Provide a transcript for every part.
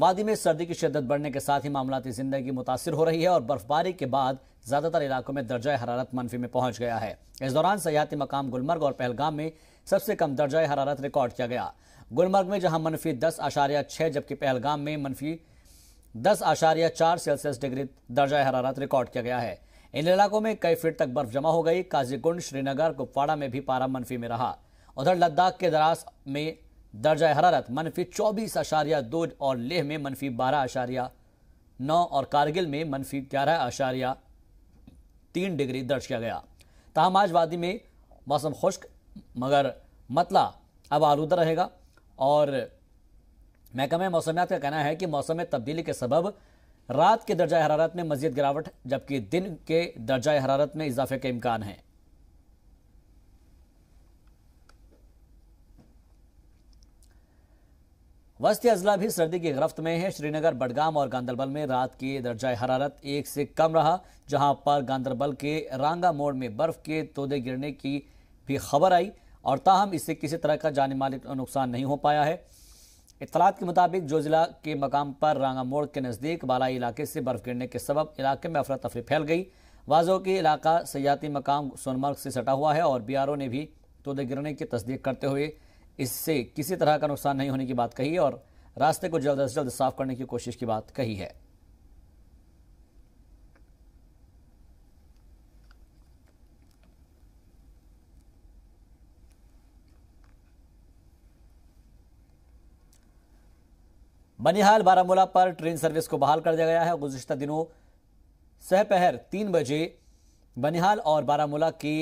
वादी में सर्दी की शिदत बढ़ने के साथ ही मामलाती जिंदगी मुतासर हो रही है और बर्फबारी के बाद ज्यादातर इलाकों में दर्जा हरारत मनफी में पहुंच गया है इस दौरान सयाहती मकाम गुलमर्ग और पहलगाम में सबसे कम दर्जा हरारत रिकॉर्ड किया गया गुलमर्ग में जहां मनफी दस आशारिया छः जबकि पहलगाम में मनफी दस आशारिया चार सेल्सियस डिग्री दर्जा हरारत रिकॉर्ड किया गया है इन इलाकों में कई फीट तक बर्फ जमा हो गई काजीगुंड श्रीनगर कुपवाड़ा में भी पारा मनफी में रहा उधर लद्दाख के दरास में दर्जा हरारत मनफी चौबीस आशारिया दो और लेह में मनफी बारह आशारिया नौ और कारगिल में मनफी ग्यारह आशारिया तीन डिग्री दर्ज किया गया तहम आज वादी में मौसम खुश्क मगर मतला अब आलूदा रहेगा और महकमे मौसमियात का कहना है कि मौसम में तब्दीली के सबब रात के दर्जा हरारत में मजीद गिरावट जबकि दिन के दर्जा हरारत में इजाफे के इम्कान हैं वस्ती अजला भी सर्दी की गिरफ्त में है श्रीनगर बडगाम और गांधरबल में रात की दर्जा हरारत एक से कम रहा जहां पर गांधरबल के रांगा मोड़ में बर्फ के तोदे गिरने की भी खबर आई और ताहम इससे किसी तरह का जानी माली नुकसान नहीं हो पाया है इतलात के मुताबिक जो ज़िला के मकाम पर रांगा मोड़ के नज़दीक बालाई इलाके से बर्फ गिरने के सबब इलाके में अफरा तफरी फैल गई वाजो के इलाका सयाती मकाम सोनमर्ग से सटा हुआ है और बी आर ओ ने भी तोदे गिरने की तस्दीक करते हुए इससे किसी तरह का नुकसान नहीं होने की बात कही और रास्ते को जल्द अज जल्द साफ करने की कोशिश की बात कही है बनिहाल बारामूला पर ट्रेन सर्विस को बहाल कर दिया गया है गुजशत दिनों सहपहर तीन बजे बनिहाल और बारामूला के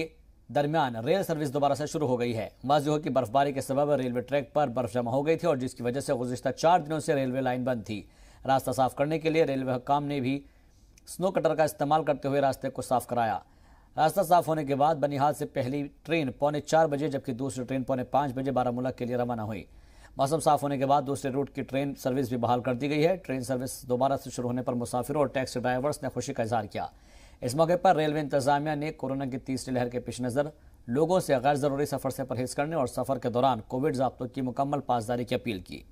दरमियान रेल सर्विस दोबारा से शुरू हो गई है वाजह हो कि बर्फबारी के सबब रेलवे ट्रैक पर बर्फ जमा हो गई थी और जिसकी वजह से गुजशत चार दिनों से रेलवे लाइन बंद थी रास्ता साफ करने के लिए रेलवे हकाम ने भी स्नो कटर का इस्तेमाल करते हुए रास्ते को साफ कराया रास्ता साफ होने के बाद बनिहाल से पहली ट्रेन पौने चार बजे जबकि दूसरी ट्रेन पौने पाँच बजे बारामूला के लिए रवाना हुई मौसम साफ होने के बाद दूसरे रूट की ट्रेन सर्विस भी बहाल कर दी गई है ट्रेन सर्विस दोबारा से शुरू होने पर मुसाफिरों और टैक्सी ड्राइवर्स ने खुशी का इजहार किया इस मौके पर रेलवे इंतजामिया ने कोरोना की तीसरी लहर के पेश नज़र लोगों से गैर ज़रूरी सफ़र से परहेज करने और सफ़र के दौरान कोविड जब्तों की मुकम्मल पासदारी की अपील की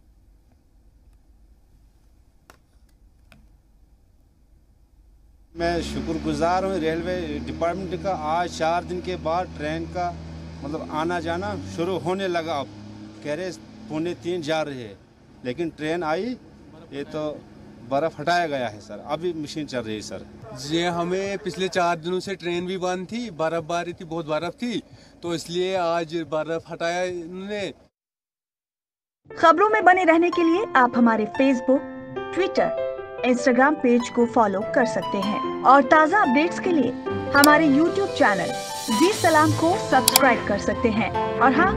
मैं शुक्रगुजार हूँ रेलवे डिपार्टमेंट का आज चार दिन के बाद ट्रेन का मतलब आना जाना शुरू होने लगा अब कह रहे पुणे तीन जा रहे है लेकिन ट्रेन आई ये तो बर्फ़ हटाया गया है सर अभी मशीन चल रही है सर ये हाँ, हमें पिछले चार दिनों से ट्रेन भी बंद थी बर्फबारी थी बहुत बर्फ थी तो इसलिए आज बर्फ हटाया इन्होंने खबरों में बने रहने के लिए आप हमारे फेसबुक ट्विटर इंस्टाग्राम पेज को फॉलो कर सकते हैं और ताज़ा अपडेट्स के लिए हमारे यूट्यूब चैनल जी सलाम को सब्सक्राइब कर सकते हैं और हाँ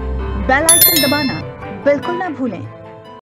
बेल आइकन दबाना बिल्कुल ना भूलें